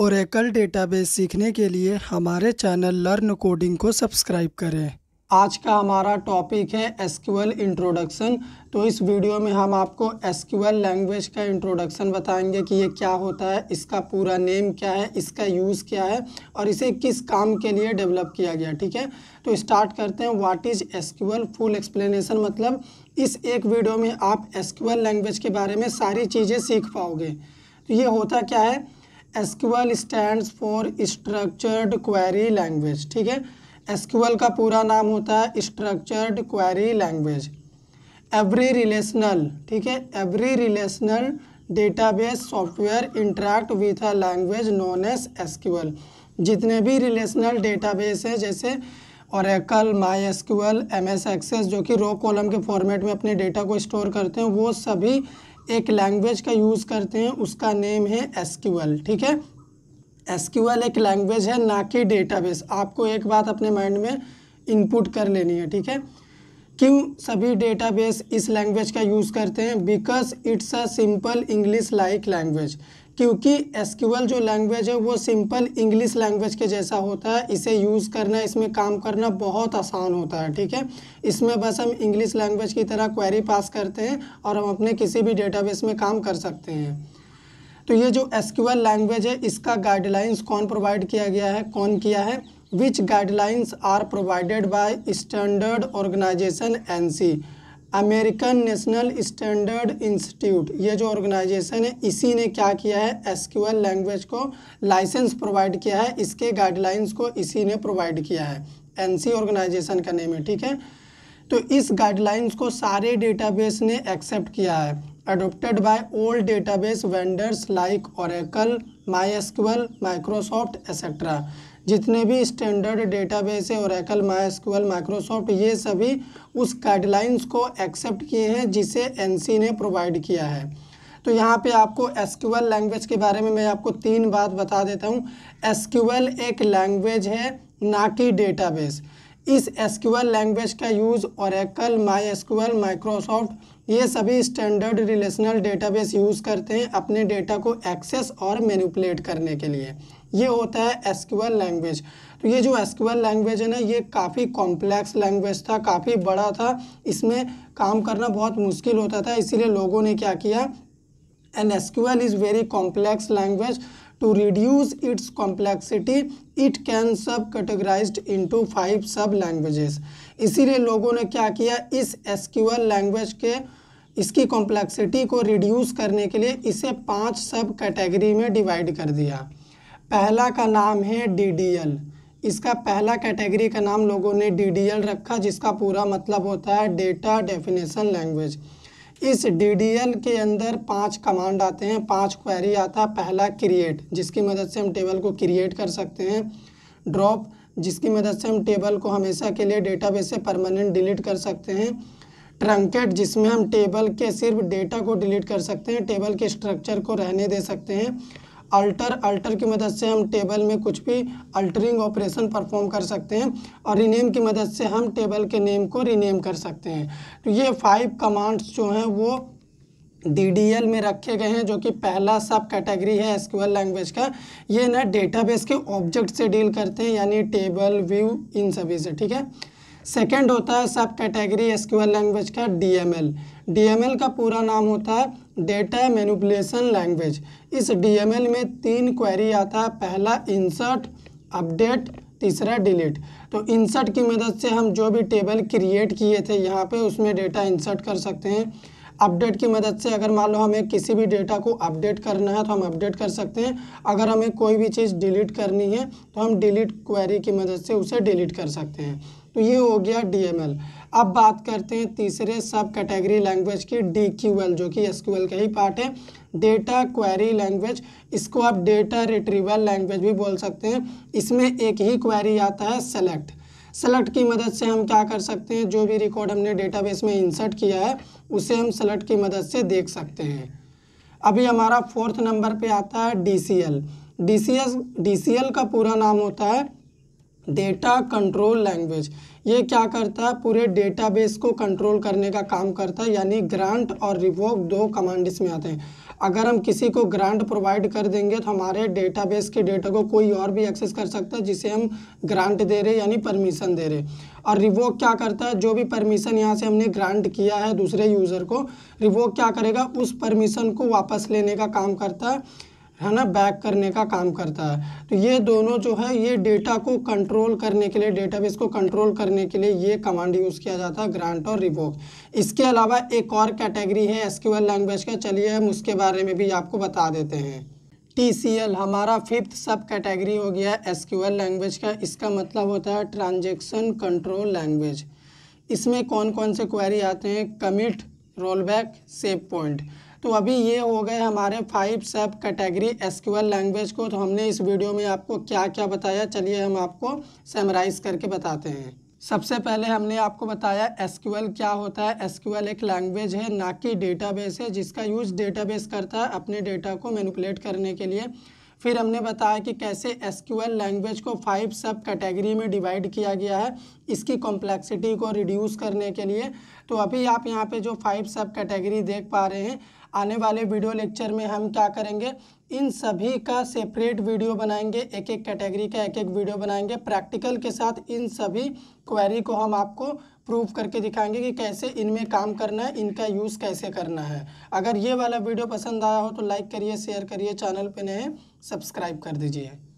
Oracle database सीखने के लिए हमारे चैनल लर्न कोडिंग को सब्सक्राइब करें आज का हमारा टॉपिक है एसक्यूएल इंट्रोडक्शन तो इस वीडियो में हम आपको एसक्यूएल लैंग्वेज का इंट्रोडक्शन बताएंगे कि ये क्या होता है इसका पूरा नेम क्या है इसका यूज़ क्या है और इसे किस काम के लिए डेवलप किया गया ठीक है तो स्टार्ट करते हैं what is SQL full explanation मतलब इस एक वीडियो में आप एसक्यूएल लैंग्वेज के बारे में सारी चीज़ें सीख पाओगे तो ये होता क्या है SQL stand for structured query language ठीक है एसक्यूएल का पूरा नाम होता है structured query language every relational ठीक है every relational database software interact with a language known as SQL जितने भी रिलेशनल डेटाबेस है जैसे Oracle MySQL M S Access जो कि रो कॉलम के फॉर्मेट में अपने डेटा को स्टोर करते हैं वो सभी एक लैंग्वेज का यूज़ करते हैं उसका नेम है एसक्यूएल ठीक है एसक्यूएल एक लैंग्वेज है ना कि डेटाबेस आपको एक बात अपने माइंड में इनपुट कर लेनी है ठीक है क्यों सभी डेटाबेस इस लैंग्वेज का यूज़ करते हैं because it's a simple English like language क्योंकि एसक्यूएल जो लैंग्वेज है वो सिंपल इंग्लिश लैंग्वेज के जैसा होता है इसे यूज़ करना इसमें काम करना बहुत आसान होता है ठीक है इसमें बस हम इंग्लिश लैंग्वेज की तरह क्वेरी पास करते हैं और हम अपने किसी भी डेटाबेस में काम कर सकते हैं तो ये जो एस लैंग्वेज है इसका गाइडलाइंस कौन प्रोवाइड किया गया है कौन किया है which guidelines are provided by standard organisation an American National Standard Institute ये जो ऑर्गेनाइजेशन है इसी ने क्या किया है एसक्यूएल लैंग्वेज को लाइसेंस प्रोवाइड किया है इसके गाइडलाइंस को इसी ने प्रोवाइड किया है एनसी ऑर्गेनाइजेशन का नेम है ठीक है तो इस गाइडलाइंस को सारे डेटाबेस ने एक्सेप्ट किया है adopted by old database vendors like like MySQL Microsoft etcetera जितने भी स्टैंडर्ड डेटाबेस है एकल माइस्कूल माइक्रोसॉफ्ट ये सभी उस गाइडलाइंस को एक्सेप्ट किए हैं जिसे एनसी ने प्रोवाइड किया है तो यहाँ पे आपको एसक्यूएल लैंग्वेज के बारे में मैं आपको तीन बात बता देता हूँ एसक्यूएल एक लैंग्वेज है ना कि डेटाबेस इस एसक्यूएल लैंग्वेज का यूज़ और माई एसक्यूएल माइक्रोसॉफ्ट ये सभी स्टैंडर्ड रिलेशनल डेटाबेस यूज़ करते हैं अपने डेटा को एक्सेस और मैनिपुलेट करने के लिए ये होता है एसक्यूएल लैंग्वेज तो ये जो एसक्यूएल लैंग्वेज है ना ये काफ़ी कॉम्प्लेक्स लैंग्वेज था काफ़ी बड़ा था इसमें काम करना बहुत मुश्किल होता था इसीलिए लोगों ने क्या किया an SQL is very complex language to reduce its complexity it can sub categorized into five sub languages इसीलिए लोगों ने क्या किया इस SQL लैंग्वेज के इसकी कॉम्प्लेक्सिटी को रिड्यूस करने के लिए इसे पांच सब कैटेगरी में डिवाइड कर दिया पहला का नाम है डीडीएल इसका पहला कैटेगरी का नाम लोगों ने डीडीएल रखा जिसका पूरा मतलब होता है डेटा डेफिनेशन लैंग्वेज इस डीडीएल के अंदर पांच कमांड आते हैं पांच क्वेरी आता है पहला क्रिएट जिसकी मदद से हम टेबल को क्रिएट कर सकते हैं ड्रॉप जिसकी मदद से हम टेबल को हमेशा के लिए डेटा से परमानेंट डिलीट कर सकते हैं ट्रंकेट जिसमें हम टेबल के सिर्फ डेटा को डिलीट कर सकते हैं टेबल के स्ट्रक्चर को रहने दे सकते हैं अल्टर अल्टर की मदद से हम टेबल में कुछ भी अल्टरिंग ऑपरेशन परफॉर्म कर सकते हैं और रीनेम की मदद से हम टेबल के नेम को रीनेम कर सकते हैं तो ये फाइव कमांड्स जो हैं वो डी में रखे गए हैं जो कि पहला सब कैटेगरी है एसक्यूएल लैंग्वेज का ये ना डेटाबेस के ऑब्जेक्ट से डील करते हैं यानी टेबल व्यू इन सभी से ठीक है सेकेंड होता है सब कैटेगरी एसक्यूएल लैंग्वेज का डीएमएल डीएमएल का पूरा नाम होता है डेटा मैनुपलेसन लैंग्वेज इस डीएमएल में तीन क्वेरी आता है पहला इंसर्ट अपडेट तीसरा डिलीट तो इंसर्ट की मदद से हम जो भी टेबल क्रिएट किए थे यहाँ पे उसमें डेटा इंसर्ट कर सकते हैं अपडेट की मदद से अगर मान लो हमें किसी भी डेटा को अपडेट करना है तो हम अपडेट कर सकते हैं अगर हमें कोई भी चीज़ डिलीट करनी है तो हम डिलीट क्वेरी की मदद से उसे डिलीट कर सकते हैं तो ये हो गया डी अब बात करते हैं तीसरे सब कैटेगरी लैंग्वेज की डी जो कि एस का ही पार्ट है डेटा क्वेरी लैंग्वेज इसको आप डेटा रिट्रीवल लैंग्वेज भी बोल सकते हैं इसमें एक ही क्वेरी आता है सेलेक्ट सेलेक्ट की मदद से हम क्या कर सकते हैं जो भी रिकॉर्ड हमने डेटाबेस में इंसर्ट किया है उसे हम सेलेक्ट की मदद से देख सकते हैं अभी हमारा फोर्थ नंबर पे आता है D C L D C S D C L का पूरा नाम होता है डेटा कंट्रोल लैंग्वेज ये क्या करता है पूरे डेटाबेस को कंट्रोल करने का काम करता है यानी ग्रांट और रिवोक दो कमांड इसमें आते हैं अगर हम किसी को ग्रांट प्रोवाइड कर देंगे तो हमारे डेटाबेस के डेटा को कोई और भी एक्सेस कर सकता है जिसे हम ग्रांट दे रहे यानी परमिशन दे रहे और रिवोक क्या करता है जो भी परमिशन यहाँ से हमने ग्रांट किया है दूसरे यूज़र को रिवोक क्या करेगा उस परमिशन को वापस लेने का काम करता है है ना बैक करने का काम करता है तो ये दोनों जो है ये डेटा को कंट्रोल करने के लिए डेटाबेस को कंट्रोल करने के लिए ये कमांड यूज़ किया जाता है ग्रांट और रिवोक इसके अलावा एक और कैटेगरी है एसक्यूएल लैंग्वेज का चलिए हम उसके बारे में भी आपको बता देते हैं टी सी एल हमारा फिफ्थ सब कैटेगरी हो गया एस क्यू एल लैंग्वेज का इसका मतलब होता है ट्रांजेक्शन कंट्रोल लैंग्वेज इसमें कौन कौन से क्वेरी आते हैं कमिट रोलबैक सेव पॉइंट तो अभी ये हो गए हमारे five sub category SQL language को तो हमने इस वीडियो में आपको क्या क्या बताया चलिए हम आपको समराइज करके बताते हैं सबसे पहले हमने आपको बताया एसक्यूएल क्या होता है एसक्यूएल एक लैंग्वेज है ना कि डेटाबेस है जिसका यूज डेटाबेस करता है अपने डेटा को मैनिकुलेट करने के लिए फिर हमने बताया कि कैसे एस लैंग्वेज को फाइव सब कैटेगरी में डिवाइड किया गया है इसकी कॉम्प्लेक्सिटी को रिड्यूस करने के लिए तो अभी आप यहाँ पे जो फाइव सब कैटेगरी देख पा रहे हैं आने वाले वीडियो लेक्चर में हम क्या करेंगे इन सभी का सेपरेट वीडियो बनाएंगे एक एक कैटेगरी का एक एक वीडियो बनाएंगे प्रैक्टिकल के साथ इन सभी क्वेरी को हम आपको प्रूव करके दिखाएंगे कि कैसे इनमें काम करना है इनका यूज़ कैसे करना है अगर ये वाला वीडियो पसंद आया हो तो लाइक करिए शेयर करिए चैनल पर नए सब्सक्राइब कर दीजिए